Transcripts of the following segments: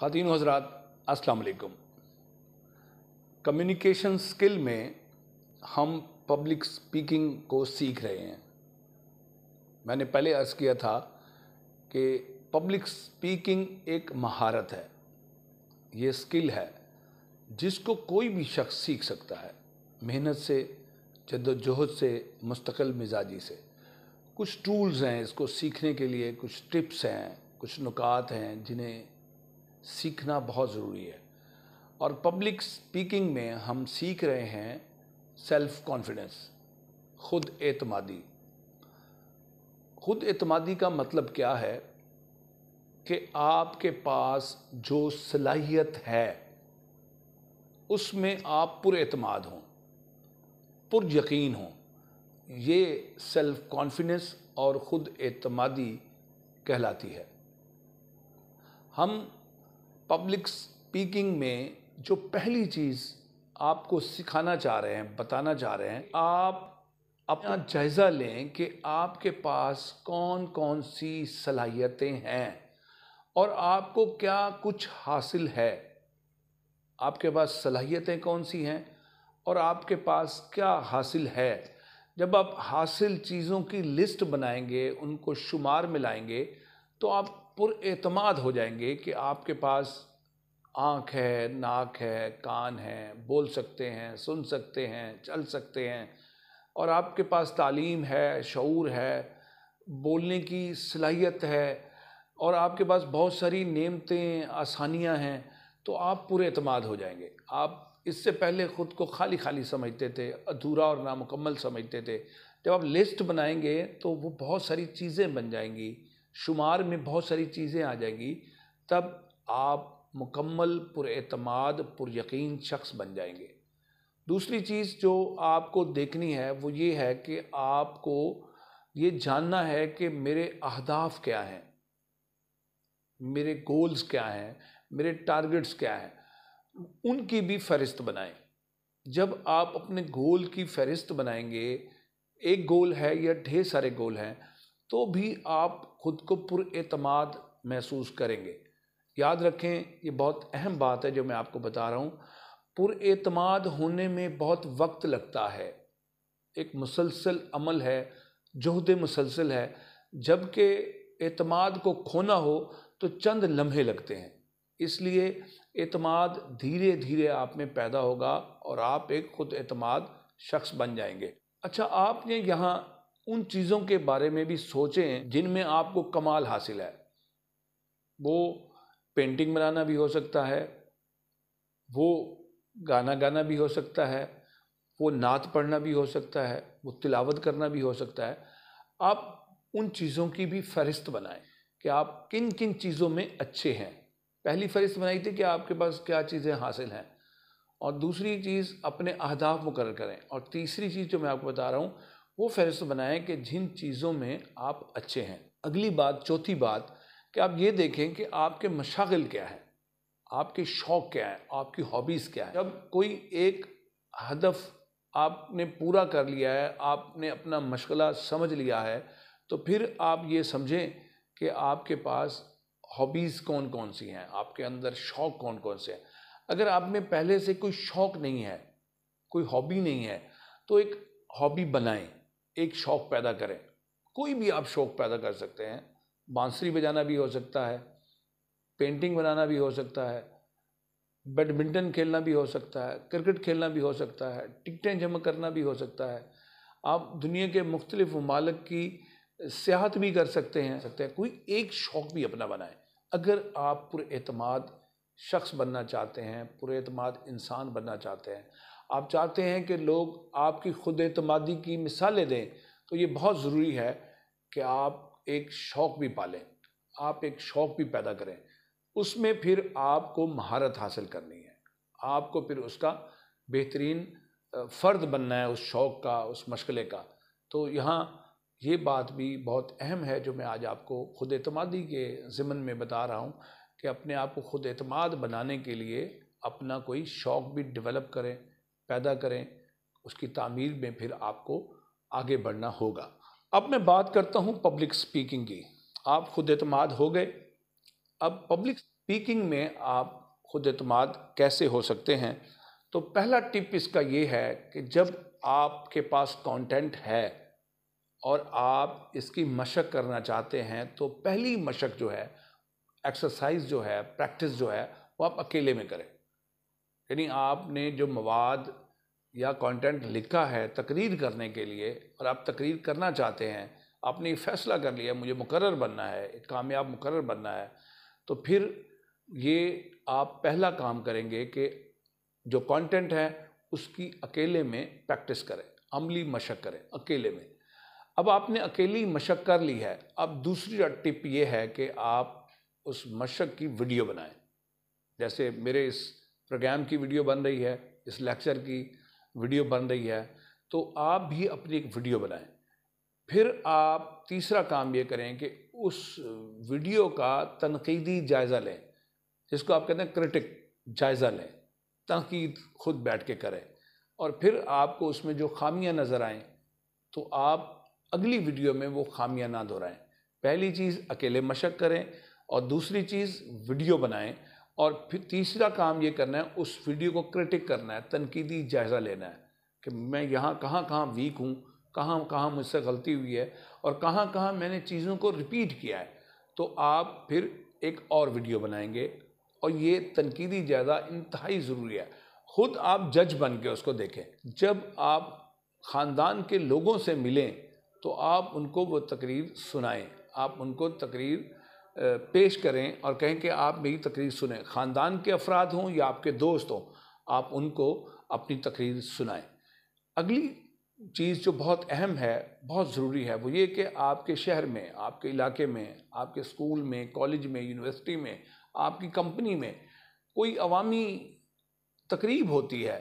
खातिन हजरात असलकुम कम्युनिकेशन स्किल में हम पब्लिक स्पीकिंग को सीख रहे हैं मैंने पहले अर्ज़ किया था कि पब्लिक स्पीकिंग एक महारत है ये स्किल है जिसको कोई भी शख्स सीख सकता है मेहनत से जदोजहद से मुस्तकिल मिजाजी से कुछ टूल्स हैं इसको सीखने के लिए कुछ टिप्स हैं कुछ नुकात हैं जिन्हें सीखना बहुत ज़रूरी है और पब्लिक स्पीकिंग में हम सीख रहे हैं सेल्फ कॉन्फिडेंस खुद एतमादी खुद एतमादी का मतलब क्या है कि आपके पास जो सलाहियत है उसमें आप पुरमाद हों पुर यकीन हों ये सेल्फ कॉन्फिडेंस और ख़ुद एतमादी कहलाती है हम पब्लिक स्पीकिंग में जो पहली चीज़ आपको सिखाना चाह रहे हैं बताना चाह रहे हैं आप अपना जायज़ा लें कि आपके पास कौन कौन सी सलाहियतें हैं और आपको क्या कुछ हासिल है आपके पास सलाहियतें कौन सी हैं और आपके पास क्या हासिल है जब आप हासिल चीज़ों की लिस्ट बनाएंगे उनको शुमार मिलाएंगे तो आप पुरमाद हो जाएंगे कि आपके पास आँख है नाक है कान है बोल सकते हैं सुन सकते हैं चल सकते हैं और आपके पास तालीम है शूर है बोलने की सलाहियत है और आपके पास बहुत सारी नेमतें आसानियाँ हैं तो आप पूरे अतमाद हो जाएंगे आप इससे पहले ख़ुद को खाली खाली समझते थे अधूरा और नामुकम्मल समझते थे जब आप लिस्ट बनाएंगे तो वो बहुत सारी चीज़ें बन जाएंगी शुमार में बहुत सारी चीज़ें आ जाएगी तब आप मुकम्मल पुरमाद पुरयकीन शख्स बन जाएंगे दूसरी चीज़ जो आपको देखनी है वो ये है कि आपको ये जानना है कि मेरे अहदाफ क्या हैं मेरे गोल्स क्या हैं मेरे टारगेट्स क्या हैं उनकी भी फहरिस्त बनाएं जब आप अपने गोल की फहरिस्त बनाएंगे एक गोल है या ढेर सारे गोल हैं तो भी आप खुद को पुरमाद महसूस करेंगे याद रखें ये बहुत अहम बात है जो मैं आपको बता रहा हूँ पुरमाद होने में बहुत वक्त लगता है एक मुसलसल अमल है जहद मुसलसल है जबकि अतमाद को खोना हो तो चंद लम्हे लगते हैं इसलिए अतमाद धीरे धीरे आप में पैदा होगा और आप एक खुद अतमाद शख्स बन जाएंगे अच्छा आपने यहाँ उन चीज़ों के बारे में भी सोचें जिनमें आपको कमाल हासिल है वो पेंटिंग बनाना भी हो सकता है वो गाना गाना भी हो सकता है वो नात पढ़ना भी हो सकता है वो तिलावत करना भी हो सकता है आप उन चीज़ों की भी फहरिस्त बनाएं कि आप किन किन चीज़ों में अच्छे हैं पहली फहरिस्त बनाई थी कि आपके पास क्या चीज़ें हासिल हैं और दूसरी चीज़ अपने अहदाफ मुकर करें और तीसरी चीज़ जो मैं आपको बता रहा हूँ वो फहरिस्त बनाएं कि जिन चीज़ों में आप अच्छे हैं अगली बात चौथी बात कि आप ये देखें कि आपके मशागिल क्या है आपके शौक़ क्या है आपकी हॉबीज़ क्या है जब कोई एक हदफ आपने पूरा कर लिया है आपने अपना मशगला समझ लिया है तो फिर आप ये समझें कि आपके पास हॉबीज़ कौन कौन सी हैं आपके अंदर शौक़ कौन कौन से हैं अगर आप में पहले से कोई शौक़ नहीं है कोई हॉबी नहीं है तो एक हॉबी बनाएं एक शौक़ पैदा करें कोई भी आप शौक़ पैदा कर सकते हैं बांसुरी बजाना भी हो सकता है पेंटिंग बनाना भी हो सकता है बैडमिंटन खेलना भी हो सकता है क्रिकेट खेलना भी हो सकता है टिकटें जमा करना भी हो सकता है आप दुनिया के मुख्तलिफ ममालक की सियाहत भी कर सकते हैं सकते हैं कोई एक शौक़ भी अपना बनाएं अगर आप पुरमाद शख्स बनना चाहते हैं पुरमाद इंसान बनना चाहते हैं आप चाहते हैं कि लोग आपकी खुद अतमादी की मिसालें दें तो ये बहुत ज़रूरी है कि आप एक शौक़ भी पालें आप एक शौक़ भी पैदा करें उसमें फिर आपको महारत हासिल करनी है आपको फिर उसका बेहतरीन फ़र्द बनना है उस शौक़ का उस मशगले का तो यहाँ ये बात भी बहुत अहम है जो मैं आज आपको खुद अतमादी के ज़िमन में बता रहा हूँ कि अपने आप को खुद अतमाद बनाने के लिए अपना कोई शौक़ भी डेवलप करें पैदा करें उसकी तामीर में फिर आपको आगे बढ़ना होगा अब मैं बात करता हूँ पब्लिक स्पीकिंग की आप खुद अतमाद हो गए अब पब्लिक स्पीकिंग में आप खुद अतमाद कैसे हो सकते हैं तो पहला टिप इसका ये है कि जब आपके पास कंटेंट है और आप इसकी मशक करना चाहते हैं तो पहली मशक जो है एक्सरसाइज जो है प्रैक्टिस जो है वो आप अकेले में करें यानी आपने जो मवाद या कंटेंट लिखा है तकरीर करने के लिए और आप तकरीर करना चाहते हैं आपने फैसला कर लिया मुझे मुकर बनना है कामयाब मुकर बनना है तो फिर ये आप पहला काम करेंगे कि जो कंटेंट है उसकी अकेले में प्रैक्टिस करें अमली मशक करें अकेले में अब आपने अकेली मशक कर ली है अब दूसरी टिप ये है कि आप उस मशक की वीडियो बनाएं जैसे मेरे इस प्रोग्राम की वीडियो बन रही है इस लेक्चर की वीडियो बन रही है तो आप भी अपनी एक वीडियो बनाएं फिर आप तीसरा काम ये करें कि उस वीडियो का तनकीदी जायज़ा लें जिसको आप कहते हैं क्रिटिक जायज़ा लें तनकीद खुद बैठ के करें और फिर आपको उसमें जो खामियां नज़र आएँ तो आप अगली वीडियो में वो खामियां ना दोहराएं पहली चीज़ अकेले मशक करें और दूसरी चीज़ वीडियो बनाएं और फिर तीसरा काम ये करना है उस वीडियो को क्रिटिक करना है तनकीदी जायज़ा लेना है कि मैं यहाँ कहाँ कहाँ वीक हूँ कहाँ कहाँ मुझसे गलती हुई है और कहाँ कहाँ मैंने चीज़ों को रिपीट किया है तो आप फिर एक और वीडियो बनाएंगे और ये तनकीदी जायज़ा इंतहाई ज़रूरी है ख़ुद आप जज बन के उसको देखें जब आप ख़ानदान के लोगों से मिलें तो आप उनको वो तकरीर सुनाएं आप उनको तकरीर पेश करें और कहें कि आप मेरी तकरीर सुने ख़ानदान के अफराद हों या आपके दोस्त हों आप उनको अपनी तकरीर सुनाएं अगली चीज़ जो बहुत अहम है बहुत ज़रूरी है वो ये कि आपके शहर में आपके इलाके में आपके स्कूल में कॉलेज में यूनिवर्सिटी में आपकी कंपनी में कोई अवामी तकरीब होती है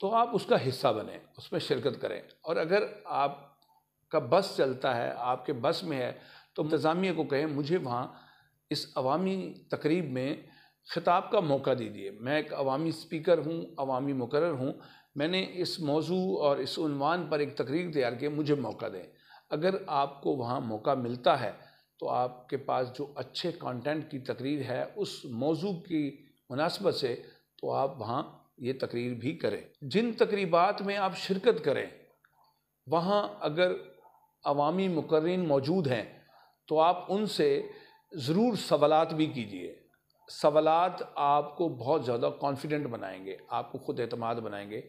तो आप उसका हिस्सा बने उसमें शिरकत करें और अगर आपका बस चलता है आपके बस में है तो इंतज़ामिया हम्म। को कहें मुझे वहाँ इस अवामी तकरीब में ख़िताब का मौका दीजिए मैं एक अवामी स्पीकर हूँ अवामी मुकर हूँ मैंने इस मौजू और इस इसवान पर एक तकरीर तैयार की मुझे मौका दें अगर आपको वहाँ मौका मिलता है तो आपके पास जो अच्छे कंटेंट की तकरीर है उस मौजू की मुनासबत से तो आप वहाँ ये तकरीर भी करें जिन तकरीबात में आप शिरकत करें वहाँ अगर अवामी मुकर्रन मौजूद हैं तो आप उनसे ज़रूर सवालत भी कीजिए सवालत आपको बहुत ज़्यादा कॉन्फिडेंट बनाएंगे आपको खुद अतमाद बनाएंगे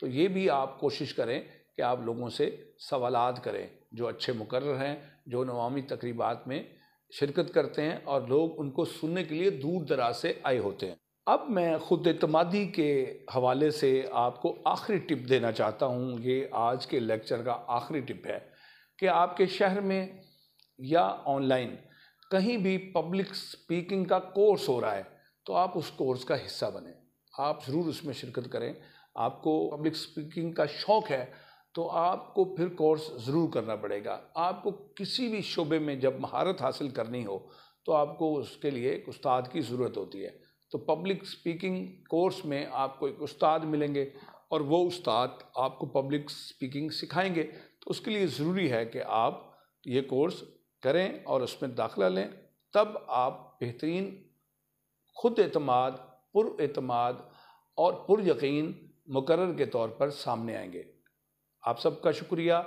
तो ये भी आप कोशिश करें कि आप लोगों से सवालत करें जो अच्छे मुकर हैं जो नवामी तकरीबात में शिरकत करते हैं और लोग उनको सुनने के लिए दूर दराज से आए होते हैं अब मैं ख़ुद अतमादी के हवाले से आपको आखिरी टिप देना चाहता हूँ ये आज के लेक्चर का आखिरी टिप है कि आपके शहर में या ऑनलाइन कहीं भी पब्लिक स्पीकिंग का कोर्स हो रहा है तो आप उस कोर्स का हिस्सा बने आप ज़रूर उसमें शिरकत करें आपको पब्लिक स्पीकिंग का शौक़ है तो आपको फिर कोर्स ज़रूर करना पड़ेगा आपको किसी भी शोबे में जब महारत हासिल करनी हो तो आपको उसके लिए एक उस्ताद की ज़रूरत होती है तो पब्लिक स्पीकिंग कोर्स में आपको एक उस्ताद मिलेंगे और वो उस्ताद आपको पब्लिक स्पीकिंग सिखाएंगे तो उसके लिए ज़रूरी है कि आप ये कोर्स करें और उसमें दाखिला लें तब आप बेहतरीन खुद अतमाद पुर और पुर यकीन मुकर के तौर पर सामने आएंगे आप सबका शुक्रिया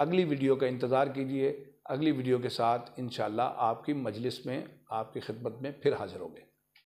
अगली वीडियो का इंतज़ार कीजिए अगली वीडियो के साथ इन आपकी मजलिस में आपकी खिदमत में फिर हाजिर होंगे